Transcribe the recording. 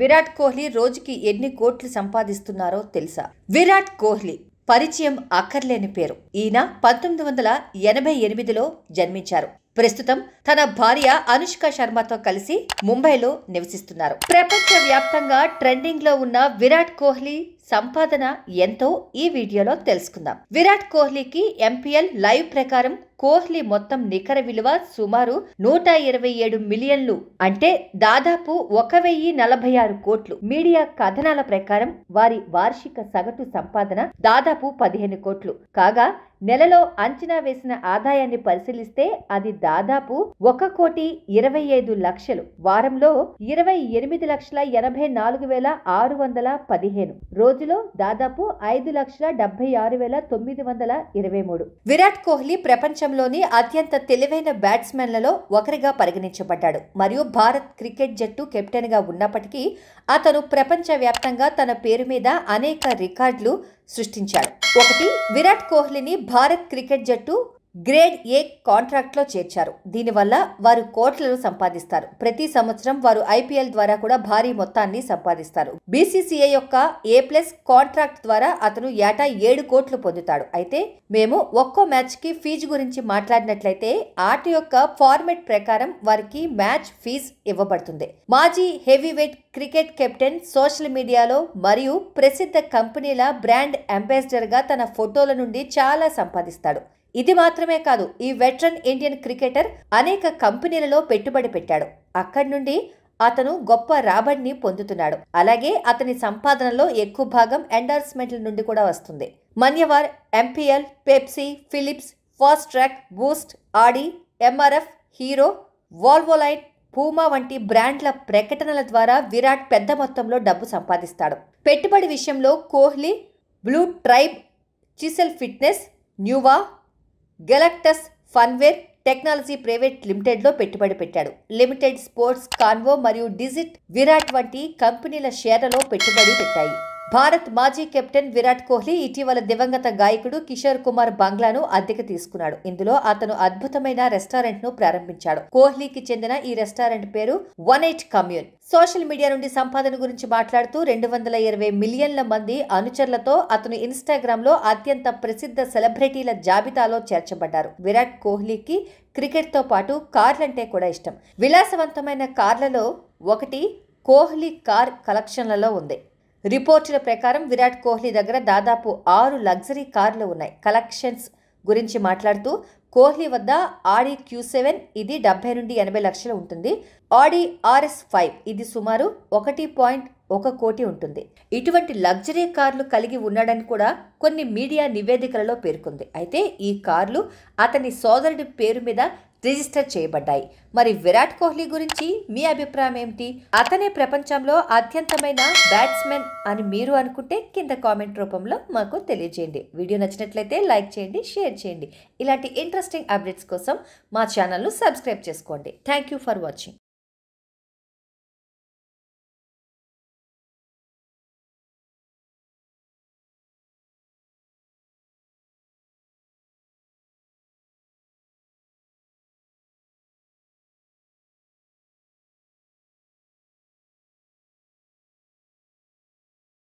విరాట్ కోహ్లీ రోజుకి ఎన్ని కోట్లు సంపాదిస్తున్నారో తెలుసా విరాట్ కోహ్లీ పరిచయం అక్కర్లేని పేరు ఈయన పంతొమ్మిది వందల ఎనభై ఎనిమిదిలో జన్మించారు ప్రస్తుతం తన భార్య అనుష్క శర్మతో కలిసి ముంబైలో నివసిస్తున్నారు ప్రపంచ వ్యాప్తంగా ట్రెండింగ్ లో ఉన్న విరాట్ కోహ్లీ సంపాదన ఎంతో ఈ వీడియోలో తెలుసుకుందాం విరాట్ కోహ్లీకి ఎంపీఎల్ లైవ్ ప్రకారం కోహ్లీ మొత్తం నికర విలువ సుమారు నూట ఇరవై ఏడు మిలియన్లు అంటే దాదాపు ఒక వెయ్యి నలభై ఆరు కోట్లు మీడియా కథనాల ప్రకారం వారి వార్షిక సగటు సంపాదన దాదాపు పదిహేను కోట్లు కాగా నెలలో అంచనా వేసిన ఆదాయాన్ని పరిశీలిస్తే అది దాదాపు ఒక కోటి ఇరవై ఐదు లక్షలు వారంలో ఇరవై ఎనిమిది లక్షల ఎనభై నాలుగు వేల ఆరు వందల పదిహేను రోజు రోజులో దాదాపు ఐదు లక్షల డెబ్బై ఆరు వేల తొమ్మిది వందల ఇరవై మూడు విరాట్ కోహ్లీ ప్రపంచంలోని అత్యంత తెలివైన బ్యాట్స్మెన్లలో ఒకరిగా పరిగణించబడ్డాడు మరియు భారత్ క్రికెట్ జట్టు కెప్టెన్గా ఉన్నప్పటికీ అతను ప్రపంచవ్యాప్తంగా తన పేరు మీద అనేక రికార్డులు సృష్టించాడు ఒకటి విరాట్ కోహ్లీని భారత్ క్రికెట్ జట్టు గ్రేడ్ ఏ కాంట్రాక్ట్లో చేర్చారు దీనివల్ల వారు కోట్లను సంపాదిస్తారు ప్రతి సంవత్సరం వారు ఐపీఎల్ ద్వారా కూడా భారీ మొత్తాన్ని సంపాదిస్తారు బీసీసీఐ యొక్క ఏ ప్లస్ కాంట్రాక్ట్ ద్వారా అతను ఏటా ఏడు కోట్లు పొందుతాడు అయితే మేము ఒక్కో మ్యాచ్కి ఫీజు గురించి మాట్లాడినట్లయితే ఆట యొక్క ఫార్మెట్ ప్రకారం వారికి మ్యాచ్ ఫీజు ఇవ్వబడుతుంది మాజీ వెయిట్ క్రికెట్ కెప్టెన్ సోషల్ మీడియాలో మరియు ప్రసిద్ధ కంపెనీల బ్రాండ్ అంబాసిడర్గా తన ఫోటోల నుండి చాలా సంపాదిస్తాడు ఇది మాత్రమే కాదు ఈ వెటరన్ ఇండియన్ క్రికెటర్ అనేక కంపెనీలలో పెట్టుబడి పెట్టాడు అక్కడి నుండి అతను గొప్ప రాబడిని పొందుతున్నాడు అలాగే అతని సంపాదనలో ఎక్కువ భాగం ఎండార్స్మెంట్ల నుండి కూడా వస్తుంది Manyavar MPL Pepsi Philips fast track Boost Audi MRF Hero Valvoline Puma వంటి బ్రాండ్ల ప్రకటనల ద్వారా విరాట్ పెద్ద మొత్తంలో డబ్బు సంపాదిస్తాడు పెట్టుబడి విషయంలో Kohli Blue Tribe Chisel fitness Nueva Galactus Funware technology private లిమిటెడ్లో పెట్టుబడి పెట్టాడు లిమిటెడ్ స్పోర్ట్స్ కాన్వో మరియు డిజిట్ విరాట్ వంటి కంపెనీల షేర్లలో పెట్టుబడి పెట్టాయి భారత్ మాజీ కెప్టెన్ విరాట్ కోహ్లీ ఇటీవల దివంగత గాయకుడు కిషోర్ కుమార్ బంగ్లాను అద్దెకు తీసుకున్నాడు ఇందులో అతను అద్భుతమైన రెస్టారెంట్ ను ప్రారంభించాడు కోహ్లీకి చెందిన ఈ రెస్టారెంట్ పేరు one eight commune social media నుండి సంపాదన గురించి మాట్లాడుతూ రెండు వందల ఇరవై మిలియన్ల మంది అనుచరులతో అతను ఇన్స్టాగ్రామ్ లో అత్యంత ప్రసిద్ధ సెలబ్రిటీల జాబితాలో చేర్చబడ్డారు విరాట్ కోహ్లీకి క్రికెట్ తో పాటు కార్లంటే కూడా ఇష్టం విలాసవంతమైన కార్లలో ఒకటి కోహ్లీ కార్ కలెక్షన్లలో ఉంది రిపోర్టుల ప్రకారం విరాట్ కోహ్లీ దగ్గర దాదాపు ఆరు లగ్జరీ కార్లు ఉన్నాయి కలెక్షన్స్ గురించి మాట్లాడుతూ కోహ్లీ వద్ద ఆడి క్యూ సెవెన్ ఇది డెబ్బై నుండి ఎనభై లక్షలు ఉంటుంది ఆడి ఆర్ఎస్ ఫైవ్ ఇది సుమారు ఒకటి పాయింట్ ఒక కోటి ఉంటుంది ఇటువంటి లగ్జరీ కార్లు కలిగి ఉన్నాడని కూడా కొన్ని మీడియా నివేదికలలో పేర్కొంది అయితే ఈ కార్లు అతని సోదరుడి పేరు మీద రిజిస్టర్ చేయబడ్డాయి మరి విరాట్ కోహ్లీ గురించి మీ అభిప్రాయం ఏమిటి అతనే ప్రపంచంలో అత్యంతమైన బ్యాట్స్మెన్ అని మీరు అనుకుంటే కింద కామెంట్ రూపంలో మాకు తెలియజేయండి వీడియో నచ్చినట్లయితే లైక్ చేయండి షేర్ చేయండి ఇలాంటి ఇంట్రెస్టింగ్ అప్డేట్స్ కోసం మా ఛానల్ను సబ్స్క్రైబ్ చేసుకోండి థ్యాంక్ యూ ఫర్ వాచింగ్